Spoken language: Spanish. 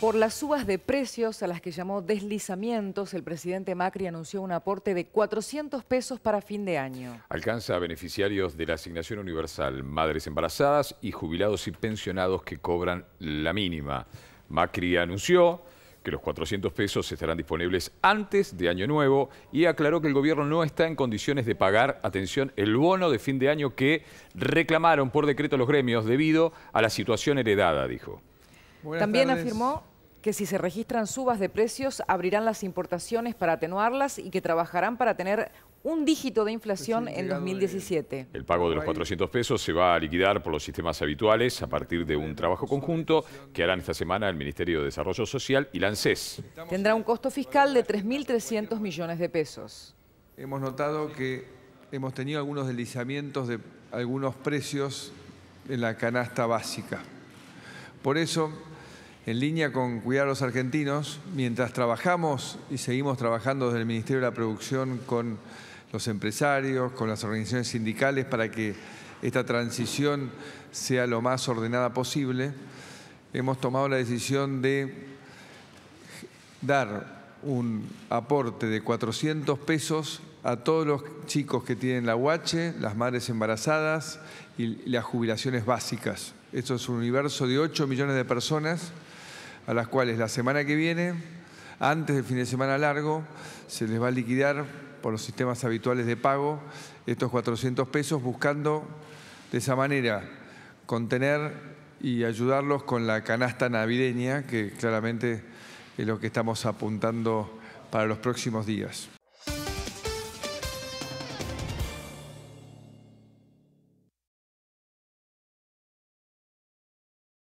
Por las subas de precios a las que llamó deslizamientos, el presidente Macri anunció un aporte de 400 pesos para fin de año. Alcanza a beneficiarios de la asignación universal, madres embarazadas y jubilados y pensionados que cobran la mínima. Macri anunció que los 400 pesos estarán disponibles antes de Año Nuevo y aclaró que el gobierno no está en condiciones de pagar, atención, el bono de fin de año que reclamaron por decreto los gremios debido a la situación heredada, dijo. También afirmó que si se registran subas de precios abrirán las importaciones para atenuarlas y que trabajarán para tener un dígito de inflación en 2017. El pago de los 400 pesos se va a liquidar por los sistemas habituales a partir de un trabajo conjunto que harán esta semana el Ministerio de Desarrollo Social y la ANSES. Tendrá un costo fiscal de 3.300 millones de pesos. Hemos notado que hemos tenido algunos deslizamientos de algunos precios en la canasta básica. Por eso en línea con cuidar a los argentinos, mientras trabajamos y seguimos trabajando desde el Ministerio de la Producción con los empresarios, con las organizaciones sindicales, para que esta transición sea lo más ordenada posible, hemos tomado la decisión de dar un aporte de 400 pesos a todos los chicos que tienen la UH, las madres embarazadas y las jubilaciones básicas. Esto es un universo de 8 millones de personas a las cuales la semana que viene, antes del fin de semana largo, se les va a liquidar por los sistemas habituales de pago estos 400 pesos, buscando de esa manera contener y ayudarlos con la canasta navideña, que claramente es lo que estamos apuntando para los próximos días.